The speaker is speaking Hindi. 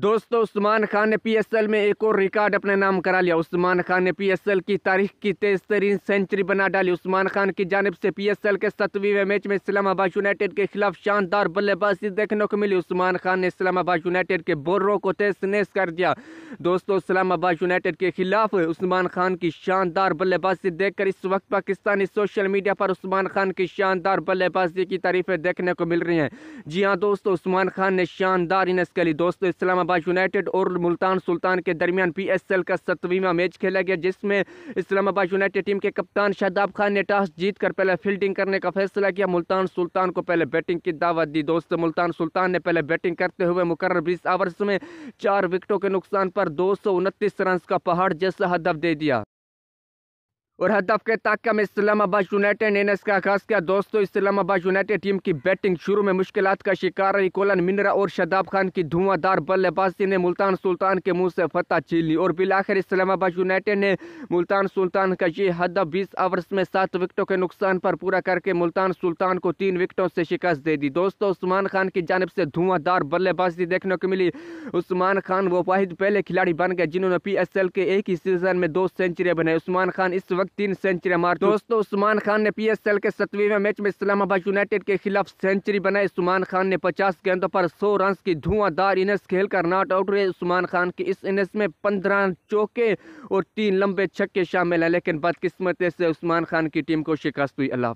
दोस्तों उस्मान खान ने पीएसएल में एक और रिकॉर्ड अपने नाम करा लिया उस्मान खान ने पीएसएल की तारीख की तेज तरीन सेंचुरी बना डाली उस्मान खान की जानब से पीएसएल के सतवी मैच में इस्लामाबाद यूनाइटेड के खिलाफ शानदार बल्लेबाजी देखने को मिली उस्मान खान ने इस्लामाबाद यूनाइटेड के बोर्रो को तेज नेस कर दिया दोस्तों इस्लामाबाद यूनाइटेड के खिलाफ उस्मान खान की शानदार बल्लेबाजी देखकर इस वक्त पाकिस्तानी सोशल मीडिया पर उस्मान खान की शानदार बल्लेबाजी की तारीफें देखने को मिल रही हैं जी हाँ दोस्तों उस्मान खान ने शानदार कर ली दोस्तों इस्लामा इस्लामाबाद यूनाइटेड और मुल्तान सुल्तान के दरमियान एल का सतवीवा मैच खेला गया जिसमें इस्लामाबाद यूनाइटेड टीम के कप्तान शादाब खान ने टॉस कर पहले फील्डिंग करने का फैसला किया मुल्तान सुल्तान को पहले बैटिंग की दावत दी दोस्तों मुल्तान सुल्तान ने पहले बैटिंग करते हुए मुकर बीस ओवर्स में चार विकेटों के नुकसान पर दो रन का पहाड़ जैसा हदफ दे दिया और हदफ के ताक में इस्लामाबाद यूनाइटेड ने इसका आगाज़ किया दोस्तों इस्लामाबाद यूनाइटेड टीम की बैटिंग शुरू में मुश्किल का शिकार रही कोलन मिनरा और शदाब खान की धुआंधार बल्लेबाजी ने मुल्तान सुल्तान के मुंह से फतह छीन ली और बिलाखिर इस्लामाबाद यूनाइटेड ने मुल्तान सुल्तान का ये हदफ बीस ओवर्स में सात विकटों के नुकसान पर पूरा करके मुल्तान सुल्तान को तीन विकटों से शिकस्त दे दी दोस्तों उस्मान खान की जानब से धुआंधार बल्लेबाजी देखने को मिली उस्मान खान वो वाहिद पहले खिलाड़ी बन गए जिन्होंने पी के एक ही सीजन में दो सेंचुरी बनाई उस्मान खान इस वक्त तीन सेंचुरी मार दोस्तों उस्मान खान ने पीएसएल के सत्रहवें मैच में इस्लामाबाद यूनाइटेड के खिलाफ सेंचुरी बनाई उस्मान खान ने 50 गेंदों पर 100 रन की धुआंधार इनिंग्स खेलकर नॉट आउट हुए उस्मान खान की इस इनिंग्स में पंद्रह चौके और तीन लंबे छक्के शामिल हैं लेकिन बदकिस्मती से उस्मान खान की टीम को शिकस्त हुई अल्लाह